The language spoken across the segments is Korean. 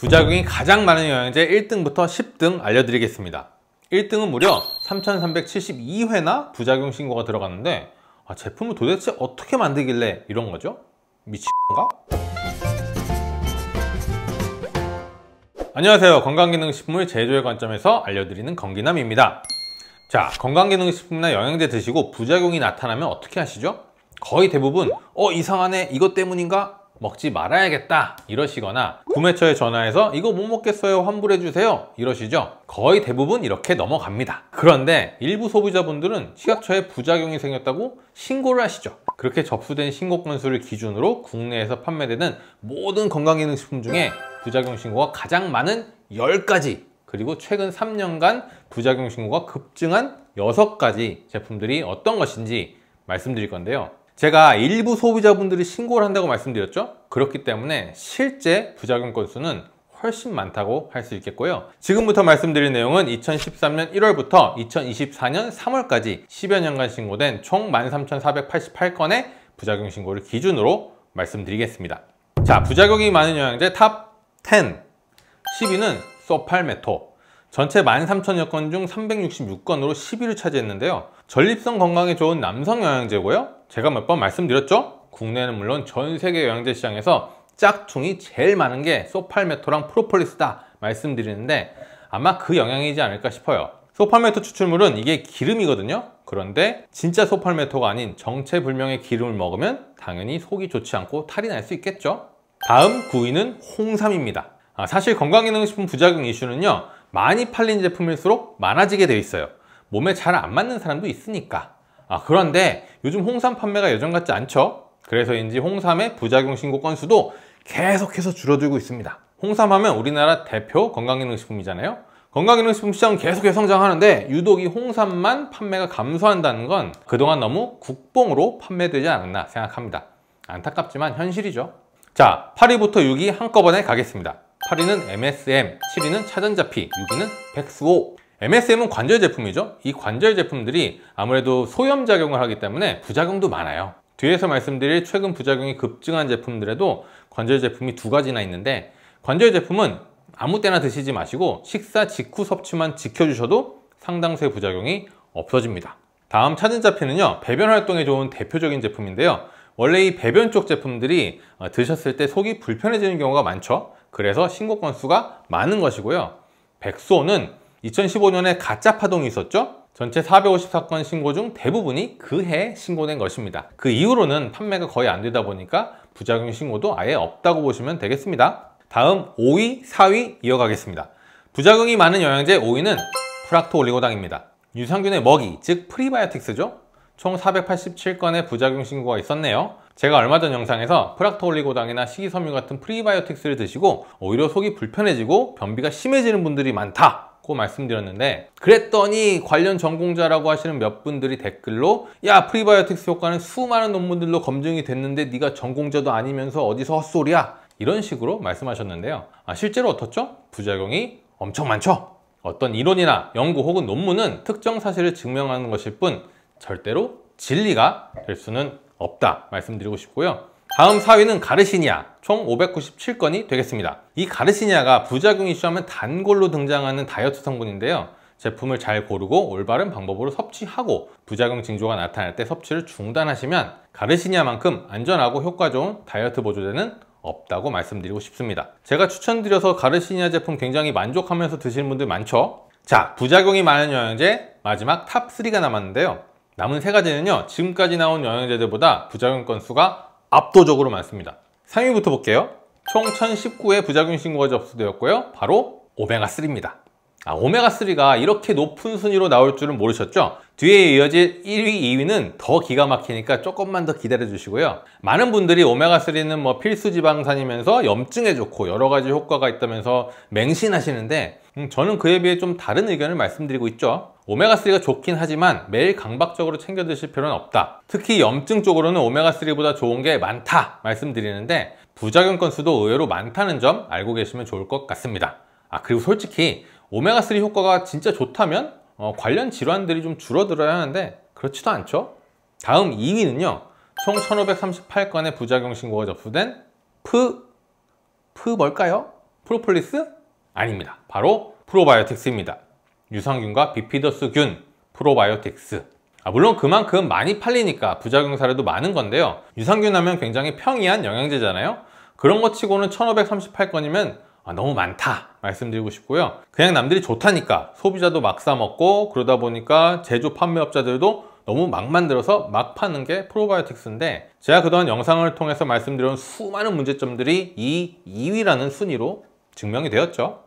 부작용이 가장 많은 영양제 1등부터 10등 알려드리겠습니다. 1등은 무려 3,372회나 부작용 신고가 들어갔는데 아, 제품을 도대체 어떻게 만들길래 이런 거죠? 미친가? 안녕하세요 건강기능식품을 제조의 관점에서 알려드리는 건기남입니다 자 건강기능식품이나 영양제 드시고 부작용이 나타나면 어떻게 하시죠? 거의 대부분 어 이상하네 이것 때문인가 먹지 말아야겠다 이러시거나 구매처에 전화해서 이거 못 먹겠어요 환불해주세요 이러시죠 거의 대부분 이렇게 넘어갑니다 그런데 일부 소비자분들은 식약처에 부작용이 생겼다고 신고를 하시죠 그렇게 접수된 신고 건수를 기준으로 국내에서 판매되는 모든 건강기능식품 중에 부작용 신고가 가장 많은 10가지 그리고 최근 3년간 부작용 신고가 급증한 6가지 제품들이 어떤 것인지 말씀드릴 건데요 제가 일부 소비자분들이 신고를 한다고 말씀드렸죠? 그렇기 때문에 실제 부작용 건수는 훨씬 많다고 할 수 있겠고요. 지금부터 말씀드릴 내용은 2013년 1월부터 2024년 3월까지 10여 년간 신고된 총 13,488건의 부작용 신고를 기준으로 말씀드리겠습니다. 자, 부작용이 많은 영양제 탑 10. 10위는 소팔메토, 전체 13,000여 건 중 366건으로 10위를 차지했는데요. 전립성 건강에 좋은 남성 영양제고요. 제가 몇 번 말씀드렸죠? 국내는 물론 전 세계 영양제 시장에서 짝퉁이 제일 많은 게 소팔메토랑 프로폴리스다 말씀드리는데 아마 그 영향이지 않을까 싶어요. 소팔메토 추출물은 이게 기름이거든요. 그런데 진짜 소팔메토가 아닌 정체불명의 기름을 먹으면 당연히 속이 좋지 않고 탈이 날 수 있겠죠. 다음 9위는 홍삼입니다. 아, 사실 건강기능식품 부작용 이슈는요. 많이 팔린 제품일수록 많아지게 되어 있어요 몸에 잘 안 맞는 사람도 있으니까 아 그런데 요즘 홍삼 판매가 예전 같지 않죠? 그래서인지 홍삼의 부작용 신고 건수도 계속해서 줄어들고 있습니다 홍삼 하면 우리나라 대표 건강기능식품이잖아요 건강기능식품 시장은 계속해서 성장하는데 유독 이 홍삼만 판매가 감소한다는 건 그동안 너무 국뽕으로 판매되지 않았나 생각합니다 안타깝지만 현실이죠 자 8위부터 6위 한꺼번에 가겠습니다 8위는 MSM, 7위는 차전자피, 6위는 백수호 MSM은 관절 제품이죠 이 관절 제품들이 아무래도 소염 작용을 하기 때문에 부작용도 많아요 뒤에서 말씀드릴 최근 부작용이 급증한 제품들에도 관절 제품이 두 가지나 있는데 관절 제품은 아무 때나 드시지 마시고 식사 직후 섭취만 지켜주셔도 상당수의 부작용이 없어집니다 다음 차전자피는요 배변 활동에 좋은 대표적인 제품인데요 원래 이 배변 쪽 제품들이 어, 드셨을 때 속이 불편해지는 경우가 많죠 그래서 신고 건수가 많은 것이고요. 백소는 2015년에 가짜 파동이 있었죠. 전체 454건 신고 중 대부분이 그해 신고된 것입니다. 그 이후로는 판매가 거의 안 되다 보니까 부작용 신고도 아예 없다고 보시면 되겠습니다. 다음 5위, 4위 이어가겠습니다. 부작용이 많은 영양제 5위는 프락토올리고당입니다. 유산균의 먹이, 즉 프리바이오틱스죠? 총 487건의 부작용 신고가 있었네요. 제가 얼마 전 영상에서 프락토올리고당이나 식이섬유 같은 프리바이오틱스를 드시고 오히려 속이 불편해지고 변비가 심해지는 분들이 많다 고 말씀드렸는데 그랬더니 관련 전공자라고 하시는 몇 분들이 댓글로 야 프리바이오틱스 효과는 수많은 논문들로 검증이 됐는데 네가 전공자도 아니면서 어디서 헛소리야 이런 식으로 말씀하셨는데요 아, 실제로 어떻죠? 부작용이 엄청 많죠 어떤 이론이나 연구 혹은 논문은 특정 사실을 증명하는 것일 뿐 절대로 진리가 될 수는 없다 말씀드리고 싶고요. 다음 4위는 가르시니아 총 597건이 되겠습니다. 이 가르시니아가 부작용 이슈하면 단골로 등장하는 다이어트 성분인데요. 제품을 잘 고르고 올바른 방법으로 섭취하고 부작용 징조가 나타날 때 섭취를 중단하시면 가르시니아만큼 안전하고 효과 좋은 다이어트 보조제는 없다고 말씀드리고 싶습니다. 제가 추천드려서 가르시니아 제품 굉장히 만족하면서 드시는 분들 많죠? 자, 부작용이 많은 영양제 마지막 탑3가 남았는데요. 남은 세 가지는요 지금까지 나온 영양제들보다 부작용 건수가 압도적으로 많습니다 상위부터 볼게요 총 1019의 부작용 신고가 접수되었고요 바로 오메가3입니다 아, 오메가3가 이렇게 높은 순위로 나올 줄은 모르셨죠? 뒤에 이어질 1위, 2위는 더 기가 막히니까 조금만 더 기다려 주시고요. 많은 분들이 오메가3는 뭐 필수 지방산이면서 염증에 좋고 여러 가지 효과가 있다면서 맹신하시는데 음, 저는 그에 비해 좀 다른 의견을 말씀드리고 있죠. 오메가3가 좋긴 하지만 매일 강박적으로 챙겨 드실 필요는 없다. 특히 염증 쪽으로는 오메가3보다 좋은 게 많다 말씀드리는데 부작용 건수도 의외로 많다는 점 알고 계시면 좋을 것 같습니다. 아 그리고 솔직히 오메가3 효과가 진짜 좋다면 어, 관련 질환들이 좀 줄어들어야 하는데 그렇지도 않죠? 다음 2위는요. 총 1538건의 부작용 신고가 접수된 프... 프 뭘까요? 프로폴리스? 아닙니다. 바로 프로바이오틱스입니다. 유산균과 비피더스균, 프로바이오틱스 아, 물론 그만큼 많이 팔리니까 부작용 사례도 많은 건데요 유산균 하면 굉장히 평이한 영양제잖아요 그런 것 치고는 1538건이면 아, 너무 많다 말씀드리고 싶고요 그냥 남들이 좋다니까 소비자도 막 사먹고 그러다 보니까 제조 판매업자들도 너무 막 만들어서 막 파는 게 프로바이오틱스인데 제가 그동안 영상을 통해서 말씀드린 수많은 문제점들이 이 2위라는 순위로 증명이 되었죠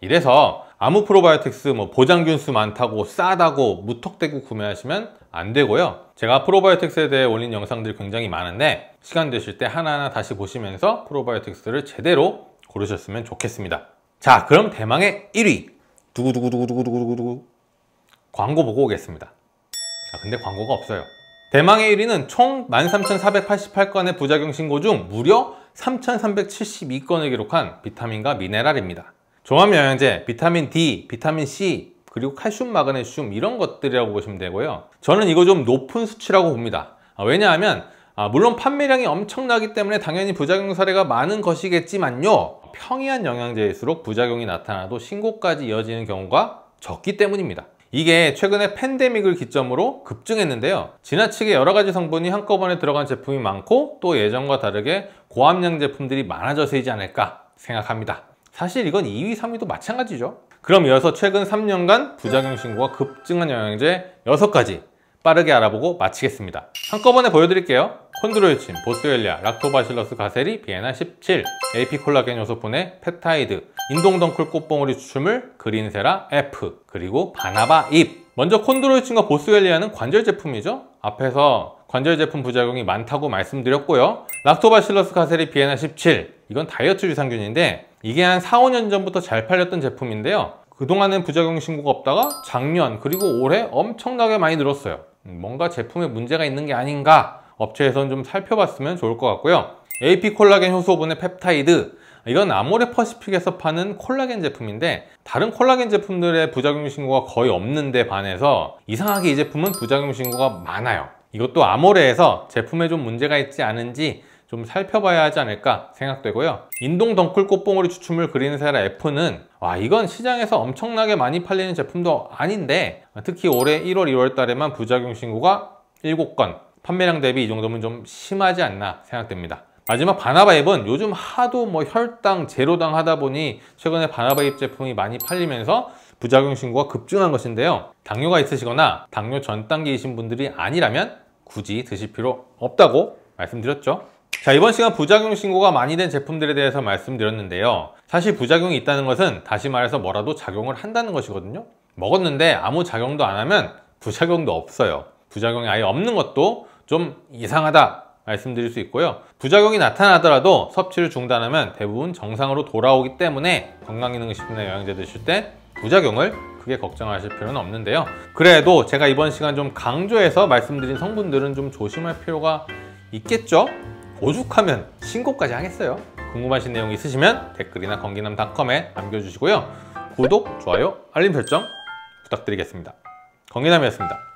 이래서 아무 프로바이오텍스 뭐 보장균 수 많다고 싸다고 무턱대고 구매하시면 안 되고요 제가 프로바이오텍스에 대해 올린 영상들이 굉장히 많은데 시간 되실 때 하나하나 다시 보시면서 프로바이오텍스를 제대로 고르셨으면 좋겠습니다 자 그럼 대망의 1위 두구두구두구두구두구두구 광고 보고 오겠습니다 자, 근데 광고가 없어요 대망의 1위는 총 13,488건의 부작용 신고 중 무려 3,372건을 기록한 비타민과 미네랄입니다 종합영양제, 비타민 D, 비타민 C, 그리고 칼슘, 마그네슘 이런 것들이라고 보시면 되고요. 저는 이거 좀 높은 수치라고 봅니다. 아, 왜냐하면 아, 물론 판매량이 엄청나기 때문에 당연히 부작용 사례가 많은 것이겠지만요. 평이한 영양제일수록 부작용이 나타나도 신고까지 이어지는 경우가 적기 때문입니다. 이게 최근에 팬데믹을 기점으로 급증했는데요. 지나치게 여러 가지 성분이 한꺼번에 들어간 제품이 많고 또 예전과 다르게 고함량 제품들이 많아져서이지 않을까 생각합니다. 사실 이건 2위, 3위도 마찬가지죠. 그럼 이어서 최근 3년간 부작용 신고가 급증한 영양제 6가지 빠르게 알아보고 마치겠습니다. 한꺼번에 보여드릴게요. 콘드로이친, 보스웰리아, 락토바실러스 가세리, 비에나 17, AP 콜라겐 요소분해, 펩타이드, 인동덩쿨 꽃봉오리 추출물, 그린세라 F, 그리고 바나바 잎. 먼저 콘드로이친과 보스웰리아는 관절 제품이죠. 앞에서 관절 제품 부작용이 많다고 말씀드렸고요. 락토바실러스 가세리 비에나 17, 이건 다이어트 유산균인데 이게 한 4, 5년 전부터 잘 팔렸던 제품인데요 그동안은 부작용 신고가 없다가 작년 그리고 올해 엄청나게 많이 늘었어요 음, 뭔가 제품에 문제가 있는 게 아닌가 업체에선좀 살펴봤으면 좋을 것 같고요 AP 콜라겐 효소분의 펩타이드 이건 아모레퍼시픽에서 파는 콜라겐 제품인데 다른 콜라겐 제품들의 부작용 신고가 거의 없는데 반해서 이상하게 이 제품은 부작용 신고가 많아요 이것도 아모레에서 제품에 좀 문제가 있지 않은지 좀 살펴봐야 하지 않을까 생각되고요. 인동 덩쿨 꽃봉오리 추춤을 그리는 세라 F는 와 이건 시장에서 엄청나게 많이 팔리는 제품도 아닌데 특히 올해 1월, 2월 달에만 부작용 신고가 7건 판매량 대비 이 정도면 좀 심하지 않나 생각됩니다. 마지막 바나바잎은 요즘 하도 뭐 혈당, 제로당 하다 보니 최근에 바나바잎 제품이 많이 팔리면서 부작용 신고가 급증한 것인데요. 당뇨가 있으시거나 당뇨 전 단계이신 분들이 아니라면 굳이 드실 필요 없다고 말씀드렸죠. 자 이번 시간 부작용 신고가 많이 된 제품들에 대해서 말씀드렸는데요 사실 부작용이 있다는 것은 다시 말해서 뭐라도 작용을 한다는 것이거든요 먹었는데 아무 작용도 안 하면 부작용도 없어요 부작용이 아예 없는 것도 좀 이상하다 말씀드릴 수 있고요 부작용이 나타나더라도 섭취를 중단하면 대부분 정상으로 돌아오기 때문에 건강기능식품이나 영양제 드실 때 부작용을 크게 걱정하실 필요는 없는데요 그래도 제가 이번 시간 좀 강조해서 말씀드린 성분들은 좀 조심할 필요가 있겠죠? 오죽하면 신고까지 하겠어요? 궁금하신 내용 있으시면 댓글이나 건기남닷컴에 남겨주시고요. 구독, 좋아요, 알림 설정 부탁드리겠습니다. 건기남이었습니다.